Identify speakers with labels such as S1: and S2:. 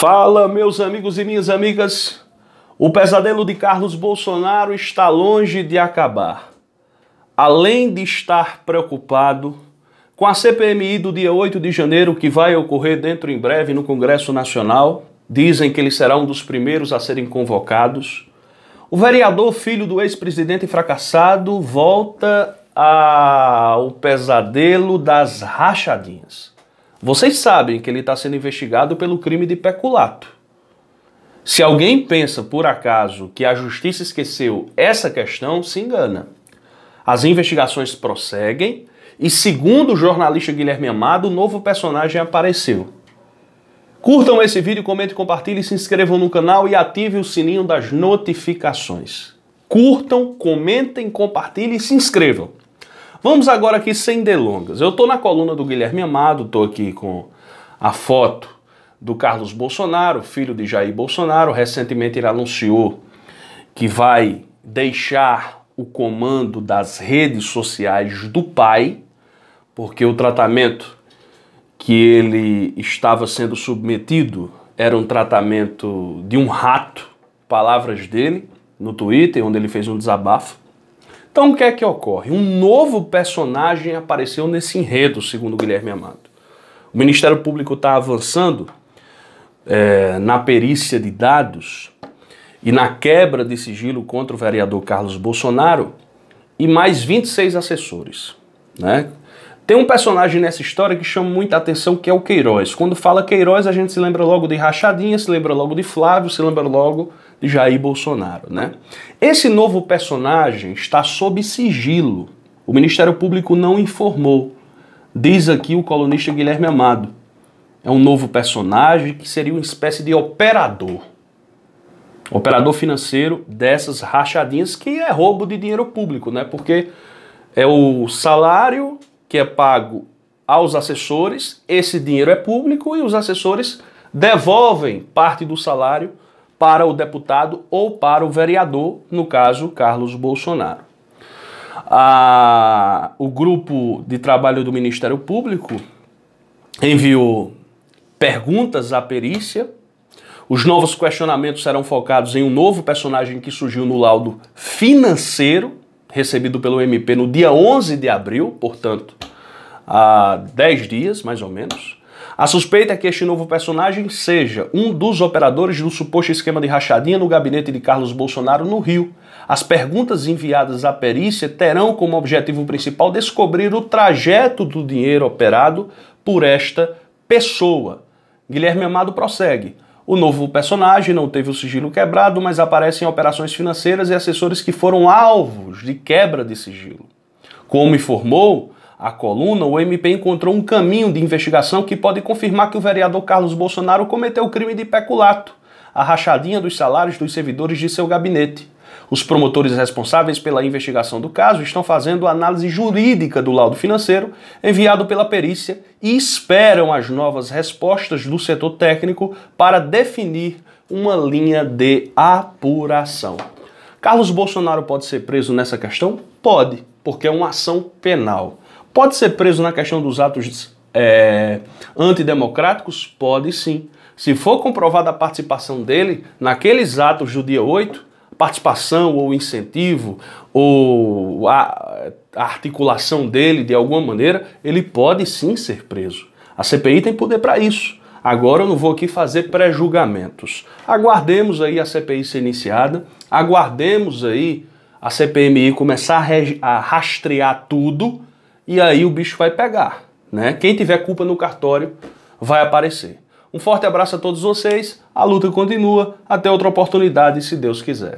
S1: Fala, meus amigos e minhas amigas. O pesadelo de Carlos Bolsonaro está longe de acabar. Além de estar preocupado com a CPMI do dia 8 de janeiro, que vai ocorrer dentro em breve no Congresso Nacional, dizem que ele será um dos primeiros a serem convocados. O vereador, filho do ex-presidente fracassado, volta ao pesadelo das rachadinhas. Vocês sabem que ele está sendo investigado pelo crime de peculato. Se alguém pensa, por acaso, que a justiça esqueceu essa questão, se engana. As investigações prosseguem e, segundo o jornalista Guilherme Amado, um novo personagem apareceu. Curtam esse vídeo, comente, compartilhe, se inscrevam no canal e ative o sininho das notificações. Curtam, comentem, compartilhem e se inscrevam. Vamos agora aqui sem delongas. Eu estou na coluna do Guilherme Amado, estou aqui com a foto do Carlos Bolsonaro, filho de Jair Bolsonaro. Recentemente ele anunciou que vai deixar o comando das redes sociais do pai, porque o tratamento que ele estava sendo submetido era um tratamento de um rato, palavras dele no Twitter, onde ele fez um desabafo. Então o que é que ocorre? Um novo personagem apareceu nesse enredo, segundo Guilherme Amado. O Ministério Público está avançando é, na perícia de dados e na quebra de sigilo contra o vereador Carlos Bolsonaro e mais 26 assessores. Né? Tem um personagem nessa história que chama muita atenção, que é o Queiroz. Quando fala Queiroz, a gente se lembra logo de Rachadinha, se lembra logo de Flávio, se lembra logo Jair Bolsonaro. Né? Esse novo personagem está sob sigilo. O Ministério Público não informou. Diz aqui o colunista Guilherme Amado. É um novo personagem que seria uma espécie de operador. Operador financeiro dessas rachadinhas que é roubo de dinheiro público, né? Porque é o salário que é pago aos assessores, esse dinheiro é público e os assessores devolvem parte do salário para o deputado ou para o vereador, no caso, Carlos Bolsonaro. o grupo de trabalho do Ministério Público enviou perguntas à perícia. Os novos questionamentos serão focados em um novo personagem que surgiu no laudo financeiro, recebido pelo MP no dia 11 de abril, portanto, há 10 dias mais ou menos. A suspeita é que este novo personagem seja um dos operadores do suposto esquema de rachadinha no gabinete de Carlos Bolsonaro no Rio. As perguntas enviadas à perícia terão como objetivo principal descobrir o trajeto do dinheiro operado por esta pessoa. Guilherme Amado prossegue. O novo personagem não teve o sigilo quebrado, mas aparece em operações financeiras e assessores que foram alvos de quebra de sigilo. Como informou, a coluna, o MP encontrou um caminho de investigação que pode confirmar que o vereador Carlos Bolsonaro cometeu o crime de peculato, a rachadinha dos salários dos servidores de seu gabinete. Os promotores responsáveis pela investigação do caso estão fazendo a análise jurídica do laudo financeiro enviado pela perícia e esperam as novas respostas do setor técnico para definir uma linha de apuração. Carlos Bolsonaro pode ser preso nessa questão? Pode, porque é uma ação penal. Pode ser preso na questão dos atos é, antidemocráticos? Pode sim. Se for comprovada a participação dele naqueles atos do dia 8, participação ou incentivo ou a, a articulação dele de alguma maneira, ele pode sim ser preso. A CPI tem poder para isso. Agora eu não vou aqui fazer pré-julgamentos. Aguardemos aí a CPI ser iniciada, aguardemos aí a CPMI começar a, a rastrear tudo e aí o bicho vai pegar, né? Quem tiver culpa no cartório vai aparecer. Um forte abraço a todos vocês, a luta continua, até outra oportunidade, se Deus quiser.